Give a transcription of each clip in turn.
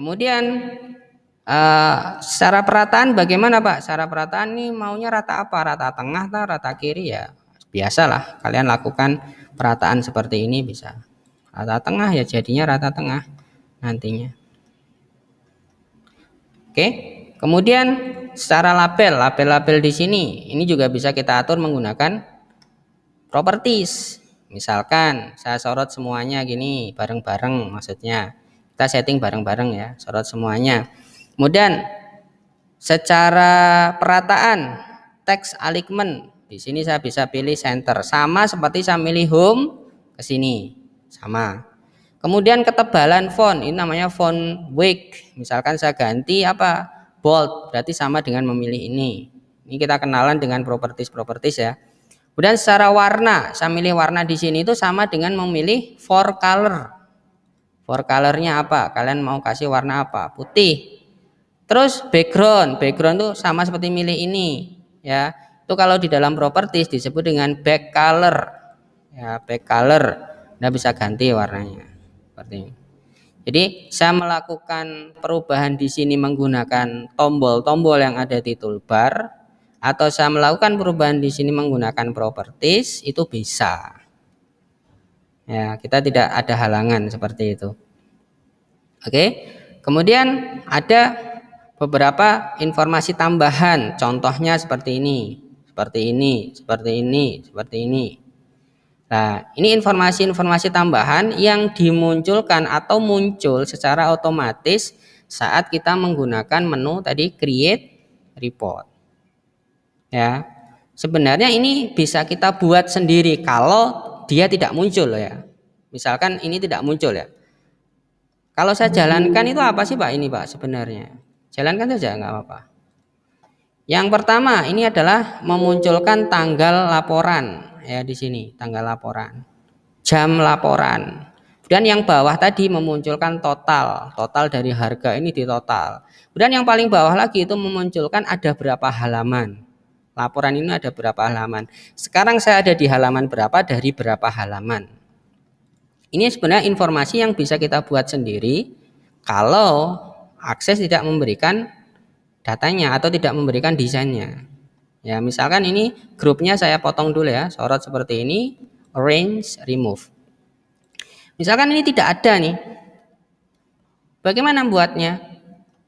Kemudian Uh, secara perataan bagaimana Pak? Secara perataan ini maunya rata apa? Rata tengah atau rata kiri ya? Biasalah kalian lakukan perataan seperti ini bisa. Rata tengah ya jadinya rata tengah nantinya. Oke. Kemudian secara label, label-label di sini ini juga bisa kita atur menggunakan properties. Misalkan saya sorot semuanya gini bareng-bareng maksudnya kita setting bareng-bareng ya sorot semuanya kemudian secara perataan teks alignment di sini saya bisa pilih center sama seperti saya milih home ke sini sama kemudian ketebalan font ini namanya font weak misalkan saya ganti apa bold berarti sama dengan memilih ini ini kita kenalan dengan properties-properties ya kemudian secara warna saya milih warna di sini itu sama dengan memilih for color colornya apa kalian mau kasih warna apa putih terus background background tuh sama seperti milih ini ya itu kalau di dalam properties disebut dengan back color ya back color Anda bisa ganti warnanya seperti ini jadi saya melakukan perubahan di sini menggunakan tombol-tombol yang ada di toolbar atau saya melakukan perubahan di sini menggunakan properties itu bisa. Ya, kita tidak ada halangan seperti itu. Oke. Kemudian ada beberapa informasi tambahan. Contohnya seperti ini, seperti ini, seperti ini, seperti ini. Nah, ini informasi-informasi tambahan yang dimunculkan atau muncul secara otomatis saat kita menggunakan menu tadi create report. Ya. Sebenarnya ini bisa kita buat sendiri kalau dia tidak muncul ya. Misalkan ini tidak muncul ya. Kalau saya jalankan itu apa sih Pak ini Pak sebenarnya? Jalankan saja nggak apa-apa. Yang pertama ini adalah memunculkan tanggal laporan ya di sini tanggal laporan, jam laporan. Dan yang bawah tadi memunculkan total, total dari harga ini di total. Kemudian yang paling bawah lagi itu memunculkan ada berapa halaman. Laporan ini ada berapa halaman? Sekarang saya ada di halaman berapa dari berapa halaman? Ini sebenarnya informasi yang bisa kita buat sendiri kalau akses tidak memberikan datanya atau tidak memberikan desainnya. Ya, misalkan ini grupnya saya potong dulu ya, sorot seperti ini, range remove. Misalkan ini tidak ada nih. Bagaimana buatnya?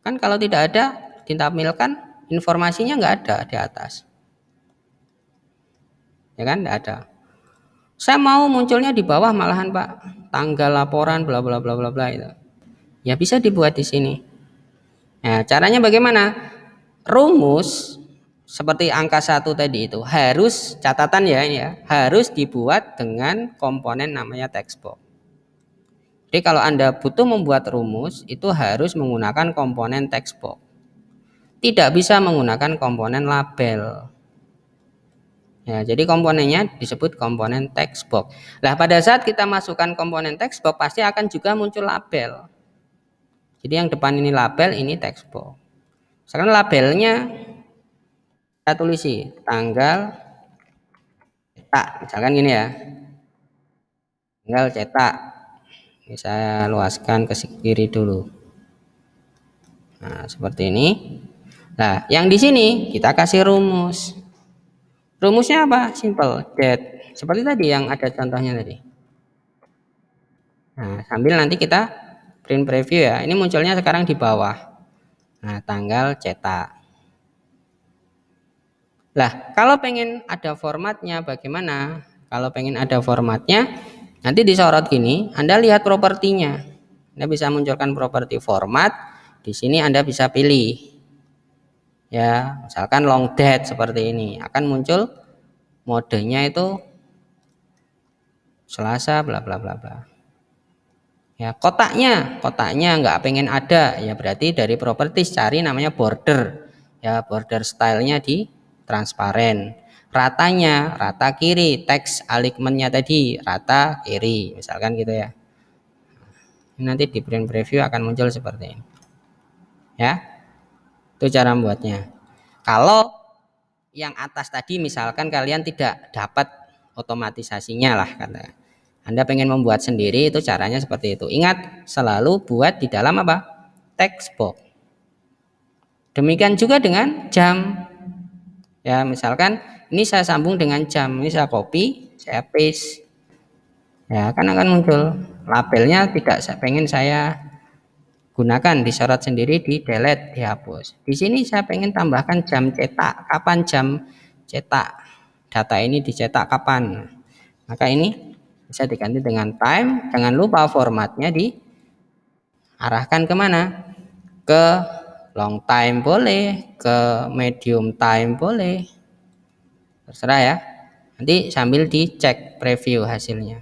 Kan kalau tidak ada, ditampilkan informasinya nggak ada di atas ya kan tidak ada saya mau munculnya di bawah malahan pak tanggal laporan bla bla bla bla bla itu ya bisa dibuat di sini nah caranya bagaimana rumus seperti angka satu tadi itu harus catatan ya ini ya harus dibuat dengan komponen namanya textbox. Jadi kalau anda butuh membuat rumus itu harus menggunakan komponen textbox. Tidak bisa menggunakan komponen label. Ya, jadi komponennya disebut komponen text box. Nah, pada saat kita masukkan komponen text box pasti akan juga muncul label. Jadi yang depan ini label, ini text box. Misalkan labelnya kita tulisi tanggal cetak, misalkan gini ya. Tanggal cetak. Ini saya luaskan ke kiri dulu. Nah, seperti ini. Nah, yang di sini kita kasih rumus. Rumusnya apa? Simple, get. Seperti tadi yang ada contohnya tadi. Nah, sambil nanti kita print preview ya. Ini munculnya sekarang di bawah. Nah, tanggal cetak. Lah, kalau pengen ada formatnya bagaimana? Kalau pengen ada formatnya, nanti disorot gini, Anda lihat propertinya. Anda bisa munculkan properti format. Di sini Anda bisa pilih ya misalkan long dead seperti ini akan muncul modenya itu Selasa bla bla bla bla ya kotaknya kotaknya nggak pengen ada ya berarti dari properties cari namanya border ya border stylenya di transparan ratanya rata kiri teks alignmentnya tadi rata kiri misalkan gitu ya nanti di print preview akan muncul seperti ini ya itu cara membuatnya kalau yang atas tadi misalkan kalian tidak dapat otomatisasinya lah kata Anda pengen membuat sendiri itu caranya seperti itu ingat selalu buat di dalam apa text box demikian juga dengan jam ya misalkan ini saya sambung dengan jam ini saya copy saya paste ya kan akan muncul labelnya tidak saya pengen saya gunakan disorot sendiri di delete dihapus di sini saya pengen tambahkan jam cetak kapan jam cetak data ini dicetak kapan maka ini bisa diganti dengan time jangan lupa formatnya di arahkan kemana ke long time boleh ke medium time boleh terserah ya nanti sambil dicek preview hasilnya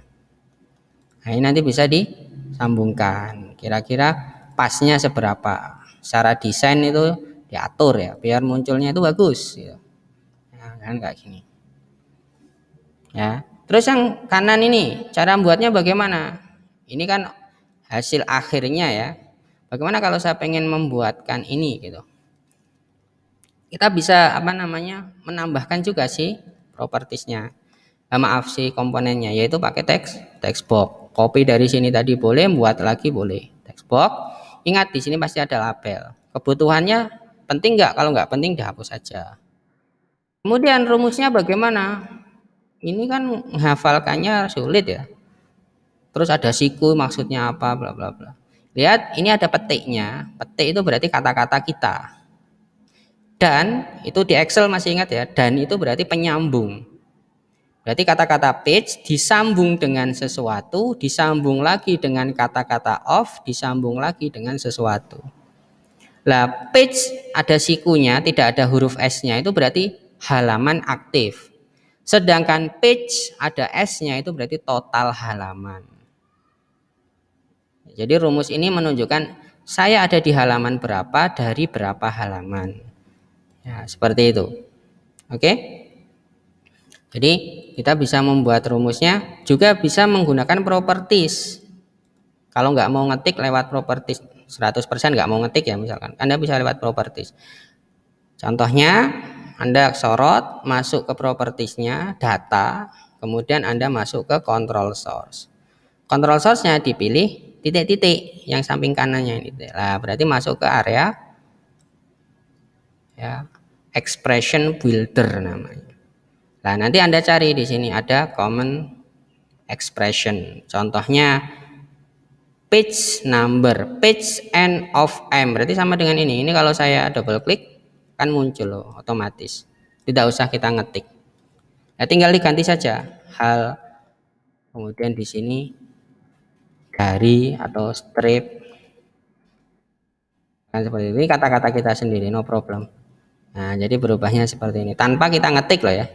nah ini nanti bisa disambungkan kira-kira pasnya seberapa secara desain itu diatur ya biar munculnya itu bagus gitu. ya, kan kayak gini ya terus yang kanan ini cara membuatnya bagaimana ini kan hasil akhirnya ya bagaimana kalau saya pengen membuatkan ini gitu kita bisa apa namanya menambahkan juga sih propertiesnya eh, maaf sih komponennya yaitu pakai teks text box copy dari sini tadi boleh buat lagi boleh text box ingat di sini pasti ada label. Kebutuhannya penting nggak? Kalau nggak penting dihapus saja. Kemudian rumusnya bagaimana? Ini kan menghafalkannya sulit ya. Terus ada siku maksudnya apa bla bla bla. Lihat ini ada petiknya. Petik itu berarti kata-kata kita. Dan itu di Excel masih ingat ya. Dan itu berarti penyambung. Berarti kata-kata page disambung dengan sesuatu, disambung lagi dengan kata-kata of, disambung lagi dengan sesuatu. Lah page ada sikunya, tidak ada huruf S-nya, itu berarti halaman aktif. Sedangkan page ada S-nya itu berarti total halaman. Jadi rumus ini menunjukkan saya ada di halaman berapa dari berapa halaman. Ya, seperti itu. Oke. Okay? Jadi kita bisa membuat rumusnya juga bisa menggunakan properties. Kalau nggak mau ngetik lewat properties 100% nggak mau ngetik ya misalkan. Anda bisa lewat properties. Contohnya Anda sorot masuk ke propertiesnya data kemudian Anda masuk ke control source. Control source-nya dipilih titik-titik yang samping kanannya ini. Nah, berarti masuk ke area ya expression builder namanya. Nah, nanti Anda cari di sini ada common expression. Contohnya page number, page end of m. Berarti sama dengan ini. Ini kalau saya double klik kan muncul loh, otomatis. Tidak usah kita ngetik. Nah, tinggal diganti saja hal kemudian di sini dari atau strip kan seperti ini kata-kata kita sendiri no problem. Nah, jadi berubahnya seperti ini tanpa kita ngetik loh ya.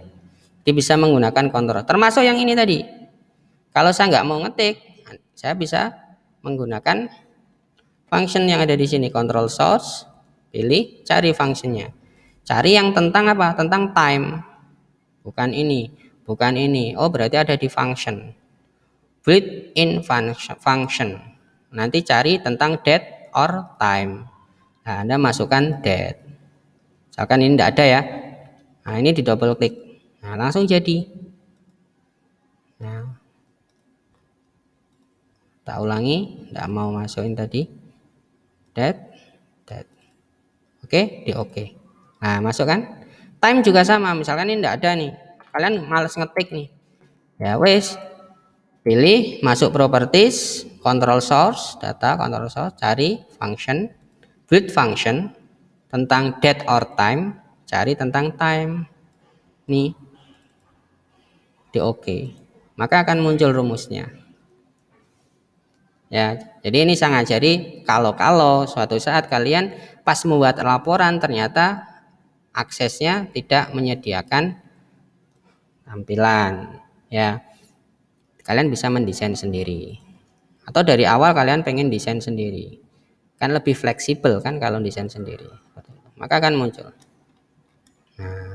Dia bisa menggunakan kontrol. Termasuk yang ini tadi. Kalau saya nggak mau ngetik, saya bisa menggunakan function yang ada di sini. Control source, pilih, cari functionnya. Cari yang tentang apa? Tentang time. Bukan ini, bukan ini. Oh berarti ada di function. Built in function. Nanti cari tentang date or time. Nah, Anda masukkan date. Misalkan ini tidak ada ya. Nah, ini di double klik. Nah, langsung jadi. Nah, tak ulangi, tidak mau masukin tadi. Dead, dead. Oke, di oke. Nah, masuk kan? Time juga sama, misalkan ini tidak ada nih. Kalian males ngetik nih. Ya, wes. Pilih masuk properties, control source, data control source, cari function, build function tentang date or time, cari tentang time. Nih, di OK maka akan muncul rumusnya ya jadi ini sangat jadi kalau-kalau suatu saat kalian pas membuat laporan ternyata aksesnya tidak menyediakan tampilan ya kalian bisa mendesain sendiri atau dari awal kalian pengen desain sendiri kan lebih fleksibel kan kalau desain sendiri maka akan muncul nah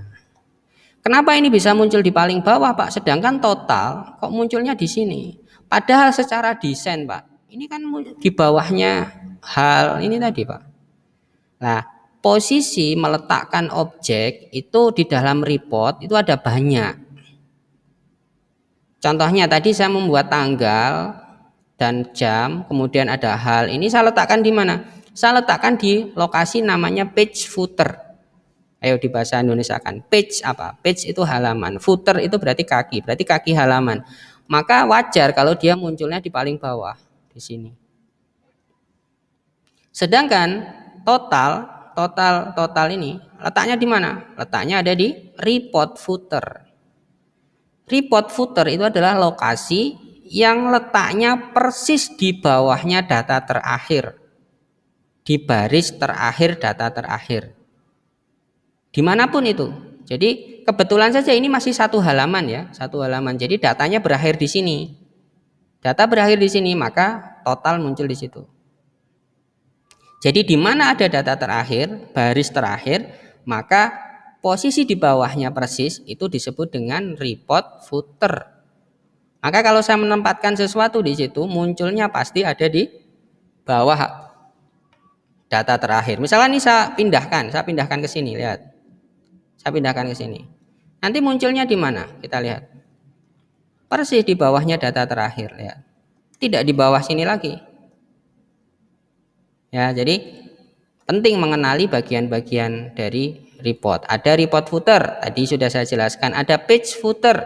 Kenapa ini bisa muncul di paling bawah, Pak? Sedangkan total kok munculnya di sini. Padahal secara desain, Pak, ini kan di bawahnya hal ini tadi, Pak. Nah, posisi meletakkan objek itu di dalam report itu ada banyak. Contohnya tadi saya membuat tanggal dan jam, kemudian ada hal. Ini saya letakkan di mana? Saya letakkan di lokasi namanya page footer. Ayo di bahasa Indonesia kan. Page apa? Page itu halaman. Footer itu berarti kaki. Berarti kaki halaman. Maka wajar kalau dia munculnya di paling bawah di sini. Sedangkan total, total, total ini letaknya di mana? Letaknya ada di report footer. Report footer itu adalah lokasi yang letaknya persis di bawahnya data terakhir. Di baris terakhir data terakhir dimanapun itu. Jadi kebetulan saja ini masih satu halaman ya, satu halaman. Jadi datanya berakhir di sini. Data berakhir di sini, maka total muncul di situ. Jadi di mana ada data terakhir, baris terakhir, maka posisi di bawahnya persis itu disebut dengan report footer. Maka kalau saya menempatkan sesuatu di situ, munculnya pasti ada di bawah data terakhir. Misalnya ini saya pindahkan, saya pindahkan ke sini, lihat. Saya pindahkan ke sini. Nanti munculnya di mana? Kita lihat. Persis di bawahnya data terakhir. Ya. Tidak di bawah sini lagi. Ya, jadi penting mengenali bagian-bagian dari report. Ada report footer, tadi sudah saya jelaskan. Ada page footer,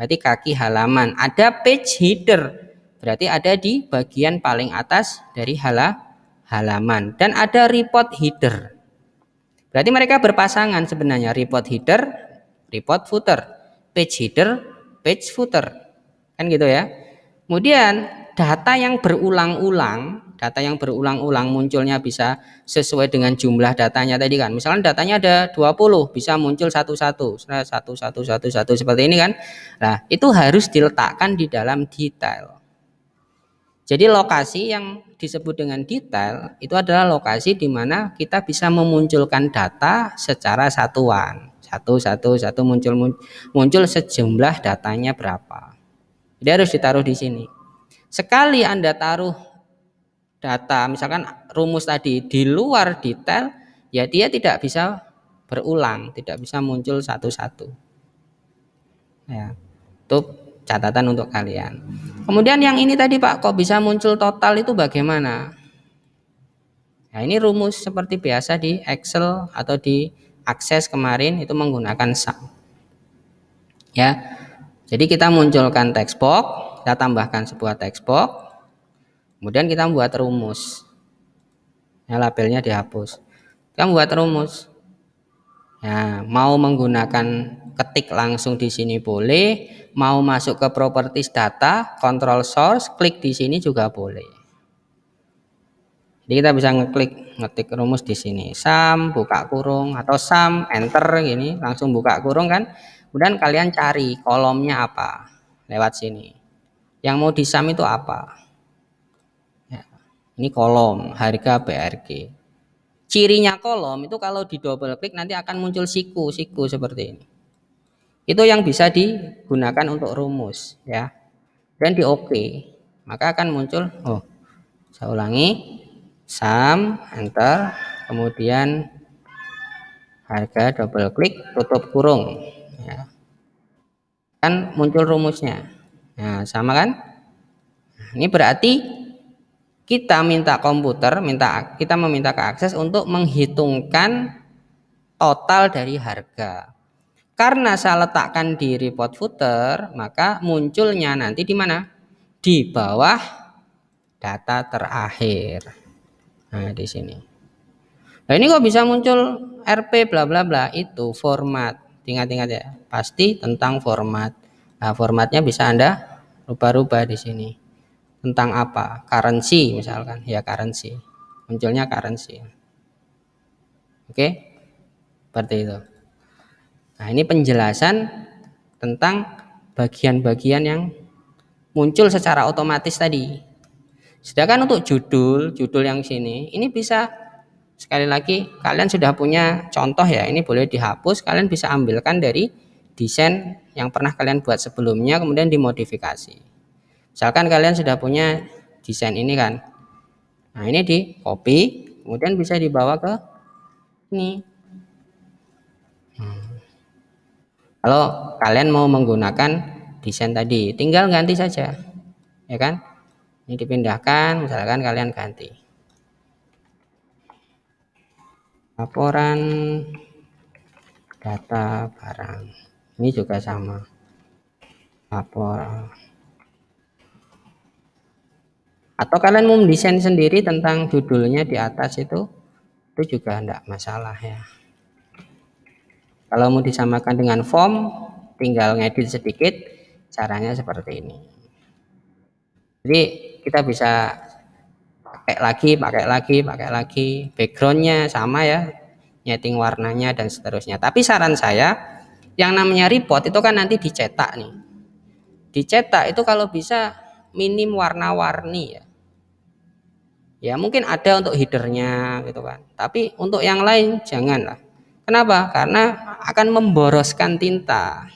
berarti kaki halaman. Ada page header, berarti ada di bagian paling atas dari hala halaman. Dan ada report header. Berarti mereka berpasangan sebenarnya report header, report footer, page header, page footer. Kan gitu ya. Kemudian data yang berulang-ulang, data yang berulang-ulang munculnya bisa sesuai dengan jumlah datanya tadi kan. Misalnya datanya ada 20, bisa muncul satu-satu, satu-satu, nah, satu-satu seperti ini kan. Nah, itu harus diletakkan di dalam detail. Jadi lokasi yang disebut dengan detail itu adalah lokasi di mana kita bisa memunculkan data secara satuan. Satu, satu, satu muncul muncul sejumlah datanya berapa. Jadi harus ditaruh di sini. Sekali Anda taruh data, misalkan rumus tadi di luar detail, ya dia tidak bisa berulang, tidak bisa muncul satu-satu. Ya. Tuh, catatan untuk kalian. Kemudian yang ini tadi Pak, kok bisa muncul total itu bagaimana? Nah, ini rumus seperti biasa di Excel atau di akses kemarin itu menggunakan sum. Ya. Jadi kita munculkan text box, kita tambahkan sebuah text box. Kemudian kita buat rumus. Ya, labelnya dihapus. Kita buat rumus. Nah, mau menggunakan ketik langsung di sini boleh, mau masuk ke properties data, control source, klik di sini juga boleh. Jadi kita bisa ngeklik ngetik rumus di sini, sum buka kurung atau sum enter gini, langsung buka kurung kan. Kemudian kalian cari kolomnya apa lewat sini. Yang mau di sum itu apa? Ya, ini kolom harga BRG cirinya kolom itu kalau di double klik nanti akan muncul siku-siku seperti ini. Itu yang bisa digunakan untuk rumus ya. Dan di oke, OK, maka akan muncul oh. Saya ulangi sum enter kemudian harga double klik tutup kurung ya. Kan muncul rumusnya. Nah, sama kan? Nah, ini berarti kita minta komputer, minta kita meminta ke akses untuk menghitungkan total dari harga. Karena saya letakkan di report footer, maka munculnya nanti di mana? Di bawah data terakhir. Nah, di sini. Nah, ini kok bisa muncul RP bla bla bla itu format. Ingat-ingat ya, pasti tentang format. Nah, formatnya bisa Anda rubah-rubah di sini tentang apa currency misalkan ya currency munculnya currency oke seperti itu nah ini penjelasan tentang bagian-bagian yang muncul secara otomatis tadi sedangkan untuk judul judul yang sini ini bisa sekali lagi kalian sudah punya contoh ya ini boleh dihapus kalian bisa ambilkan dari desain yang pernah kalian buat sebelumnya kemudian dimodifikasi Misalkan kalian sudah punya desain ini kan. Nah, ini di copy, kemudian bisa dibawa ke ini. Hmm. Kalau kalian mau menggunakan desain tadi, tinggal ganti saja. Ya kan? Ini dipindahkan, misalkan kalian ganti. Laporan data barang. Ini juga sama. Laporan atau kalian mau desain sendiri tentang judulnya di atas itu itu juga enggak masalah ya kalau mau disamakan dengan form tinggal ngedit sedikit caranya seperti ini jadi kita bisa pakai lagi pakai lagi pakai lagi backgroundnya sama ya nyeting warnanya dan seterusnya tapi saran saya yang namanya report itu kan nanti dicetak nih dicetak itu kalau bisa minim warna-warni ya Ya mungkin ada untuk headernya gitu kan. Tapi untuk yang lain jangan lah. Kenapa? Karena akan memboroskan tinta.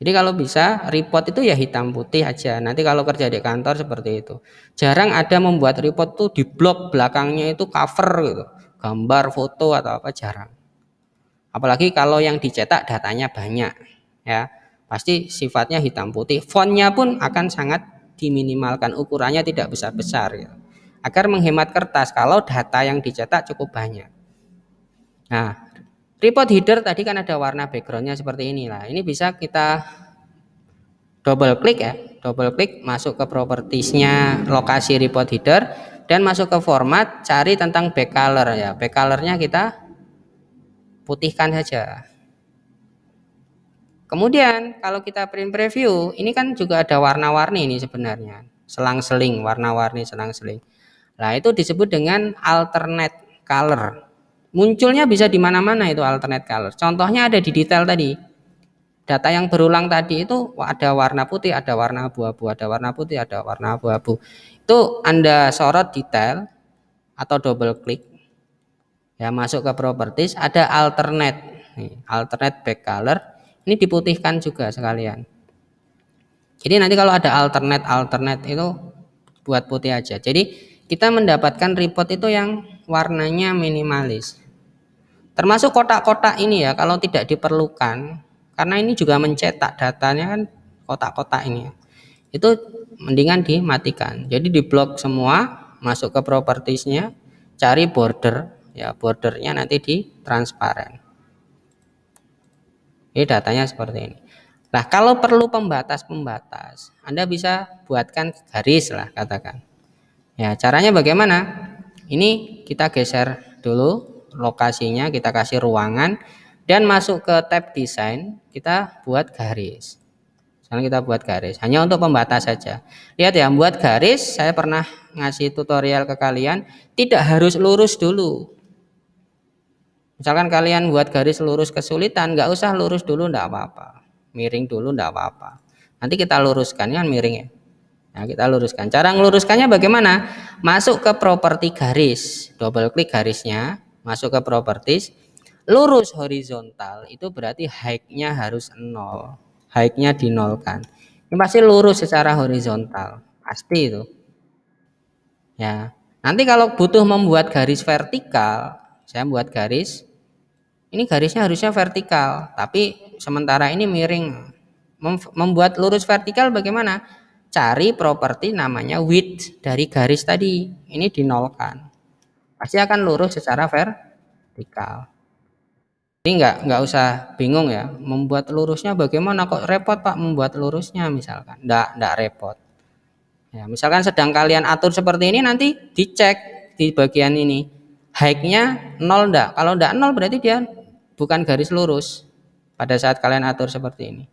Jadi kalau bisa report itu ya hitam putih aja. Nanti kalau kerja di kantor seperti itu. Jarang ada membuat report tuh di blok belakangnya itu cover gitu. Gambar, foto atau apa jarang. Apalagi kalau yang dicetak datanya banyak ya. Pasti sifatnya hitam putih. Fontnya pun akan sangat diminimalkan ukurannya tidak besar-besar ya. agar menghemat kertas kalau data yang dicetak cukup banyak. Nah, report header tadi kan ada warna backgroundnya seperti inilah. Ini bisa kita double klik ya, double klik masuk ke propertiesnya lokasi report header dan masuk ke format cari tentang back color ya. Back colornya kita putihkan saja. Kemudian kalau kita print preview, ini kan juga ada warna-warni ini sebenarnya. Selang-seling, warna-warni selang-seling. Nah, itu disebut dengan alternate color. Munculnya bisa di mana-mana itu alternate color. Contohnya ada di detail tadi. Data yang berulang tadi itu ada warna putih, ada warna abu-abu, ada warna putih, ada warna abu-abu. Itu Anda sorot detail atau double klik ya masuk ke properties ada alternate alternate back color ini diputihkan juga sekalian. Jadi nanti kalau ada alternate alternate itu buat putih aja. Jadi kita mendapatkan report itu yang warnanya minimalis. Termasuk kotak-kotak ini ya kalau tidak diperlukan karena ini juga mencetak datanya kan kotak-kotak ini. Ya. Itu mendingan dimatikan. Jadi di blok semua, masuk ke propertiesnya, cari border ya bordernya nanti di transparent ini datanya seperti ini. Nah, kalau perlu pembatas-pembatas, Anda bisa buatkan garis lah katakan. Ya, caranya bagaimana? Ini kita geser dulu lokasinya, kita kasih ruangan dan masuk ke tab desain, kita buat garis. Sekarang kita buat garis, hanya untuk pembatas saja. Lihat ya, buat garis saya pernah ngasih tutorial ke kalian, tidak harus lurus dulu. Misalkan kalian buat garis lurus kesulitan, nggak usah lurus dulu, nggak apa-apa. Miring dulu, nggak apa-apa. Nanti kita luruskan kan miringnya. Nah, kita luruskan. Cara ngeluruskannya bagaimana? Masuk ke properti garis, double klik garisnya, masuk ke properties. Lurus horizontal itu berarti height-nya harus nol. Height-nya dinolkan. Ini pasti lurus secara horizontal, pasti itu. Ya. Nanti kalau butuh membuat garis vertikal, saya buat garis ini garisnya harusnya vertikal tapi sementara ini miring membuat lurus vertikal bagaimana cari properti namanya width dari garis tadi ini dinolkan pasti akan lurus secara vertikal ini nggak nggak usah bingung ya membuat lurusnya bagaimana kok repot pak membuat lurusnya misalkan nggak nggak repot ya misalkan sedang kalian atur seperti ini nanti dicek di bagian ini high-nya nol ndak kalau ndak nol berarti dia bukan garis lurus pada saat kalian atur seperti ini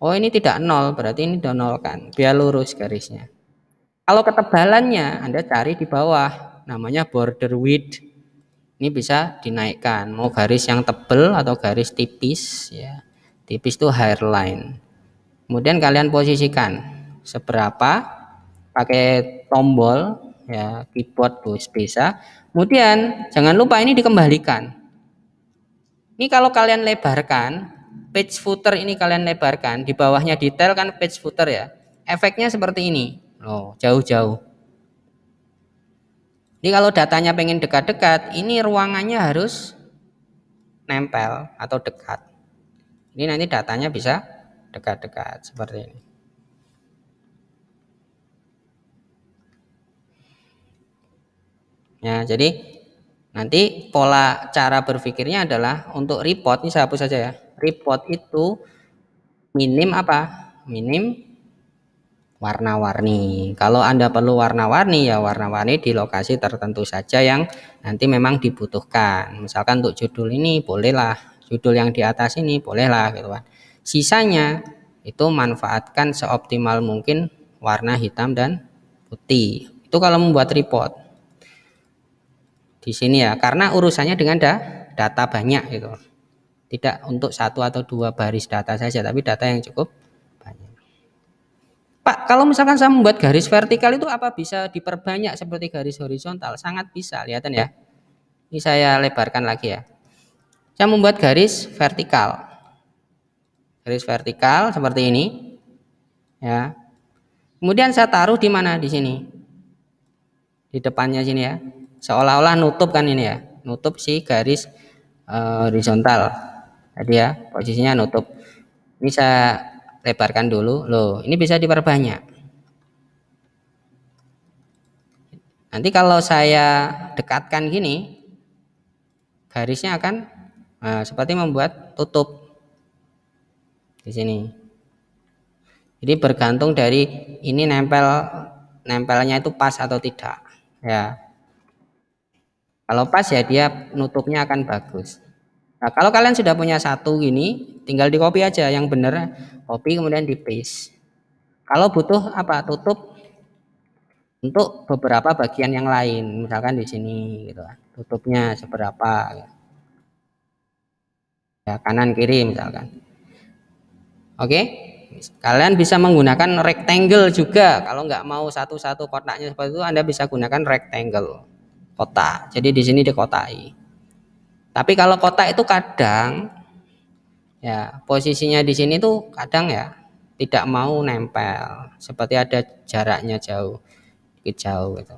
oh ini tidak nol berarti ini donolkan biar lurus garisnya kalau ketebalannya Anda cari di bawah namanya border width ini bisa dinaikkan mau garis yang tebal atau garis tipis ya tipis itu hairline kemudian kalian posisikan seberapa pakai tombol ya keyboard bisa kemudian jangan lupa ini dikembalikan ini kalau kalian lebarkan, page footer ini kalian lebarkan, di bawahnya detail kan page footer ya. Efeknya seperti ini. Loh, jauh-jauh. Jadi kalau datanya pengen dekat-dekat, ini ruangannya harus nempel atau dekat. Ini nanti datanya bisa dekat-dekat seperti ini. Ya, jadi Nanti pola cara berpikirnya adalah untuk report, ini saya hapus saja ya. Report itu minim apa? Minim warna-warni. Kalau Anda perlu warna-warni ya warna-warni di lokasi tertentu saja yang nanti memang dibutuhkan. Misalkan untuk judul ini bolehlah, judul yang di atas ini bolehlah gitu kan. Sisanya itu manfaatkan seoptimal mungkin warna hitam dan putih. Itu kalau membuat report di sini ya karena urusannya dengan da data banyak itu tidak untuk satu atau dua baris data saja tapi data yang cukup banyak Pak kalau misalkan saya membuat garis vertikal itu apa bisa diperbanyak seperti garis horizontal sangat bisa lihatan ya ini saya lebarkan lagi ya saya membuat garis vertikal garis vertikal seperti ini ya kemudian saya taruh di mana di sini di depannya sini ya seolah-olah nutup kan ini ya nutup si garis uh, horizontal tadi ya posisinya nutup ini saya lebarkan dulu loh ini bisa diperbanyak nanti kalau saya dekatkan gini garisnya akan eh, seperti membuat tutup di sini jadi bergantung dari ini nempel nempelnya itu pas atau tidak ya kalau pas ya dia nutupnya akan bagus. Nah, kalau kalian sudah punya satu ini, tinggal di copy aja yang benar, copy kemudian di paste. Kalau butuh apa? Tutup untuk beberapa bagian yang lain, misalkan di sini gitu. Kan. Tutupnya seberapa gitu. Ya, kanan kiri misalkan. Oke? Kalian bisa menggunakan rectangle juga. Kalau nggak mau satu-satu kotaknya seperti itu, Anda bisa gunakan rectangle kota. Jadi di sini dikotai. Tapi kalau kota itu kadang ya posisinya di sini tuh kadang ya tidak mau nempel, seperti ada jaraknya jauh, sedikit jauh gitu.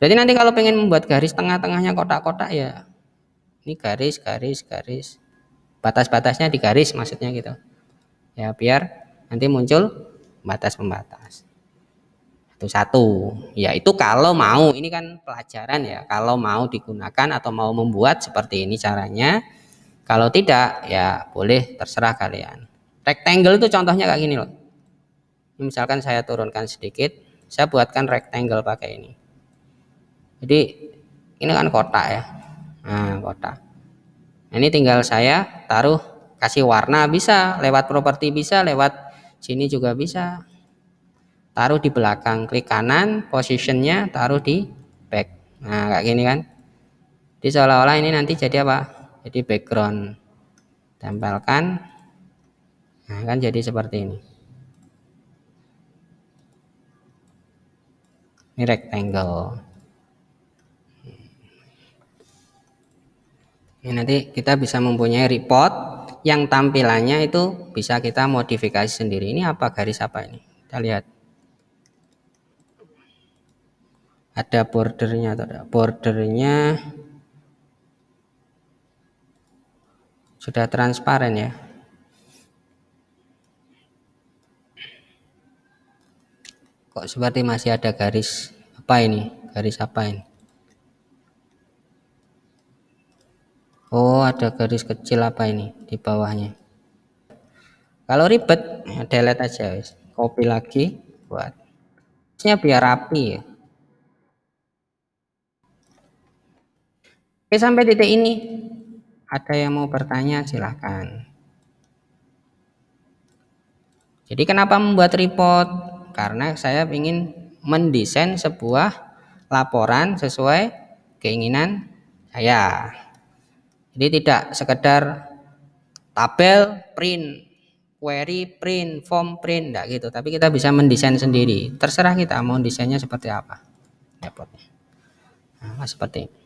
Berarti nanti kalau pengen membuat garis tengah-tengahnya kotak-kotak ya ini garis, garis, garis. Batas-batasnya di garis maksudnya gitu. Ya biar nanti muncul batas pembatas itu satu Ya itu kalau mau, ini kan pelajaran ya. Kalau mau digunakan atau mau membuat seperti ini caranya. Kalau tidak ya boleh terserah kalian. Rectangle itu contohnya kayak gini loh. Ini misalkan saya turunkan sedikit, saya buatkan rectangle pakai ini. Jadi ini kan kotak ya. Nah, kotak. Nah, ini tinggal saya taruh kasih warna bisa lewat properti bisa lewat sini juga bisa taruh di belakang klik kanan positionnya taruh di back nah kayak gini kan jadi seolah-olah ini nanti jadi apa jadi background tempelkan nah kan jadi seperti ini ini rectangle ini nanti kita bisa mempunyai report yang tampilannya itu bisa kita modifikasi sendiri ini apa garis apa ini kita lihat ada bordernya atau tidak bordernya sudah transparan ya kok seperti masih ada garis apa ini garis apa ini Oh ada garis kecil apa ini di bawahnya kalau ribet delete aja copy lagi buat biar rapi ya Oke sampai titik ini ada yang mau bertanya silahkan. Jadi kenapa membuat report? Karena saya ingin mendesain sebuah laporan sesuai keinginan saya. Jadi tidak sekedar tabel print, query print, form print, enggak gitu. Tapi kita bisa mendesain sendiri. Terserah kita mau desainnya seperti apa. reportnya. Nah, seperti ini.